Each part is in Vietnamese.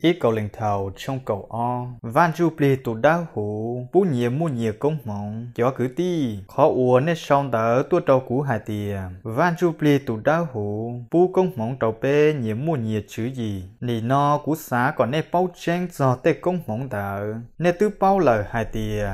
ý cầu lệnh thầu trong cầu o van chu pli tụ đá hủ bú nhiều mua nhiều công mộng cho cứ ti khó ua nên song tờ tua trâu cũ hai tìa van chu pli tụ đá hủ bú công mộng trâu bê nhiều mua nhiều chữ gì nì no cú xá còn nét bao chen do tê công mộng tờ nét tứ bao lời hai tìa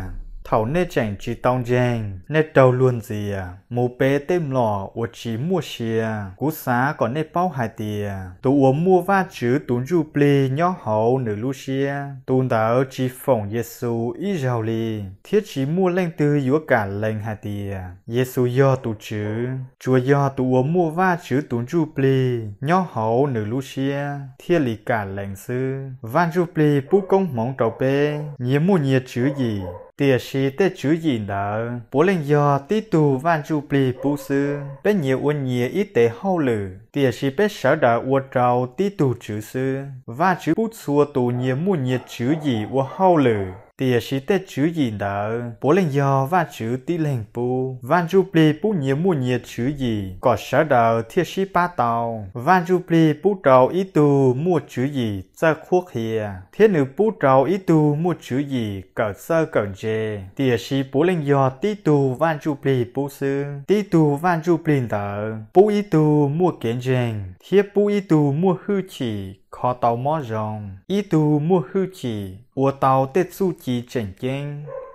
thảo nê chẳng chỉ tông dành, nê trâu luôn gì à. Mù bế têm lò, ua chỉ mua xìa, à. cú xá còn nê bao hai tìa. À. tụ ua mua va chữ tún dù plì nhó hậu nữ lu xìa. À. Tùn đảo chỉ phòng giê xu ý rào lì, thiết chỉ mua lên từ giữa cả lệnh hai tìa. Giê xu do tụ chữ chúa do tụ ua mua va chữ tún dù plì nhó hậu nữ lu xìa. Thiết lì cả lệnh sư, van dù plì bú công mong trầu bê, nhé mua nhiều chữ gì. Tìa sĩ tế chú gì đó, bố lên dò tí tù van chú bì bú sư, bé nhiều uôn nhiều ít tế hâu lử. Tìa sĩ bé sở đã ua trào tí tù chữ sư, và chữ bút xua tù nhiều mua nhiều chữ gì ua hâu lử thì sĩ Tết chữ gì đó bố lên do và chữ tí lên bu van du plê bu nhiều mua nhiều chữ gì có sở đầu thiết sĩ ba tàu van du plê bu đầu ý tu mua chữ gì ra khuất hìa thiết nữ bu đầu ý tu mua chữ gì cỡ sơ cỡ dê thì sĩ bố lên do tí tu van du plê bu sư tí tu van du plê đó bu ý tu mua kiến rèn thiết bu ý tu mua hư chỉ khó tàu mò rồng ý tu mua hư chỉ ủa tàu tết su chỉ chỉnh chênh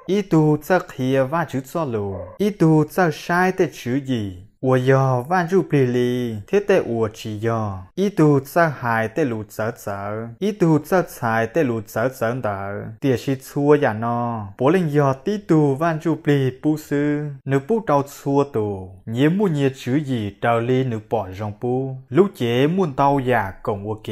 ý tu chắc hìa và chữ cho lù ý tu chắc sai tết chữ gì 我要万入比利，贴得我只要一度在海的路走走，一度在菜的路走走的，这是错呀呢。柏林要地度万入比利不是，你不到错度，你不你注意道理你 bỏ rong bu. Lúc chế muốn tao giả cộng ok,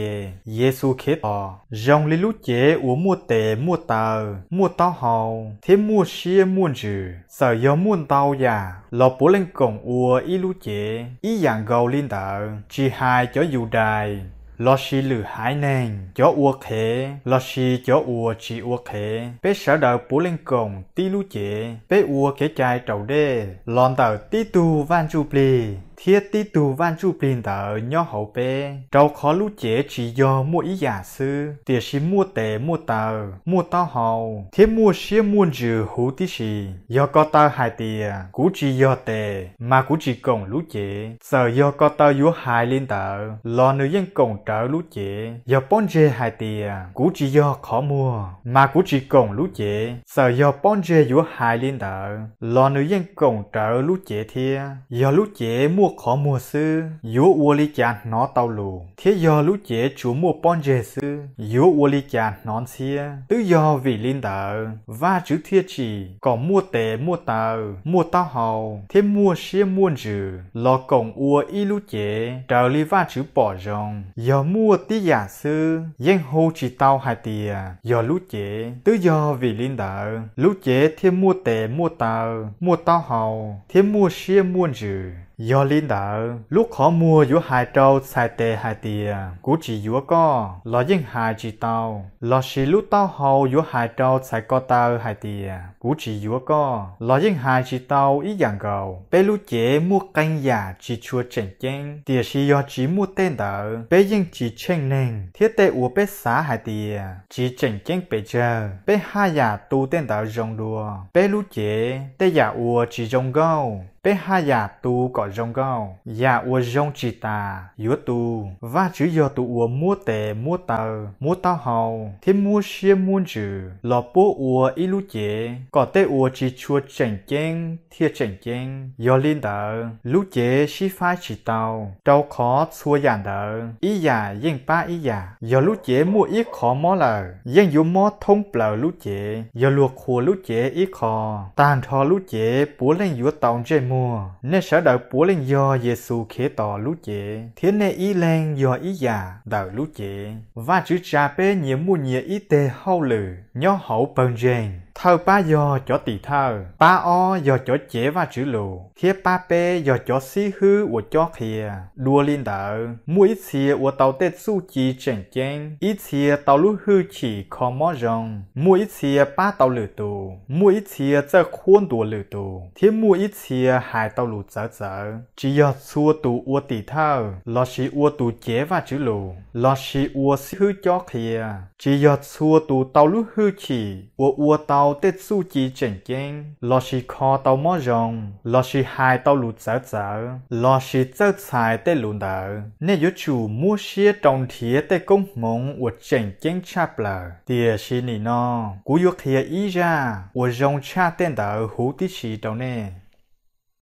Giêsu khế tỏ. Rong lý lúc chế uống mua tệ mua tờ, mua tao hầu, thế mua xia mua trừ, sở yếu muốn tao giả, lọ bố lên cộng ua y lu chế ý dạng gầu linh tờ chỉ hai cho dù đài lo xì lử hải nền cho ua khế lo xì cho ua chỉ ua khế bé sở đời bố lên cổng tí lu chế bé ua kế chai trầu đê lon tờ tí tu văn chu pli thiết tí tù van chu bình tờ nho hậu bê đâu khó lũ chế chỉ do mua ý giả sư tiền sĩ mua tệ mua tờ mua to hậu thiết mua xia mua trừ hú tí xì do có tờ hai tiền cú chỉ do tệ mà cú chỉ cổng lũ chế sợ do có tờ yếu hai lên tờ lo nữ dân cổng trở lũ chế do bon dê hai tiền cú chỉ do khó mua mà cú chỉ cổng lũ chế sợ do bon dê yếu hai lên tờ lo nữ dân cổng trở lũ chế thia do lũ chế mua khó mua sư yếu uo li chán nó tàu lù thế giờ lũ chế chú mua bon dê sư yếu uo li chán nón xia tứ giờ vì linh tờ và chữ thiết chỉ có mua tệ mua tờ mua tao hầu thế mua xia mua dữ lò cổng uo y lũ chế trở li và chữ bỏ rồng giờ mua tí giả sư danh hô chỉ tao hai tìa giờ lũ chế tứ giờ vì linh tờ lũ chế thêm mua tệ mua tờ mua tao hầu thế mua xia mua dữ do linh đạo lúc khó mua giữa hai trâu xài tề hai tìa cú chỉ giữa co lo dân hai chỉ tàu lo xì lúc tao hầu giữa hai trâu xài co tao hai tìa cú chỉ giữa co lo dân hai chỉ tàu ý dạng cầu bé lúc chế mua canh giả chỉ chua chèn chén tìa xì do chỉ mua tên đạo bé dân chỉ chèn nền thiết tê ua bé xá hai tìa chỉ chèn chén bé chờ bé hai giả tu tên đạo rồng đùa bé lúc chế tê giả ua chỉ rồng gâu bé ha giả tu có rong gao giả ua rong chỉ ta yếu tu và chữ do tu ua mua tè mua tờ mua tao hầu thế mua xia muôn chữ lò bố ua y lu chế có tê ua chỉ chua chèn chén thiệt chèn chén do linh tờ lu chế xí phai chỉ tàu tàu khó xua giả tờ y giả yên ba y giả do lu chế mua ít khó mó lờ yên yu mó thông bờ lu chế do luộc khua lu chế ít khó tàn thò lu chế bố lên yếu tàu trên mua mùa nên sợ đợi bố lên do giê xu khế tỏ lũ chế thế nên ý lên do ý già đợi lũ chế và chữ cha bê nhiễm mua nhiễm ý tê hâu lử nhó hậu bần rèn thơ ba do cho tỷ thơ ba o do cho chế và chữ lù thiết ba p do cho si hư của cho kia đua lên đỡ tờ mũi xìa của tàu tết su chi chèn chèn ít xìa tàu lũ hư chỉ khó mó rồng mũi xìa ba tàu lử tù mũi xìa cho khuôn tù lử tù thiết mũi xìa hai tàu lù sợ sợ chỉ do xua tù ua tỷ thơ lo xì ua tù chế và chữ lù lo xì ua xí hư cho khìa chỉ do xua tù tàu lú hư chỉ ua ua tàu tết su chỉ chỉnh chênh lo xì kho tàu mò rồng lo xì hai tàu lù sợ sợ lo xì sợ xài tê lù đỡ nên yếu chủ mua xia trong thía tê công mong ua chỉnh chênh chạp lờ tìa xì nì no cú yếu khìa ý ra ua rồng cha tên đỡ hú tí xì tàu nè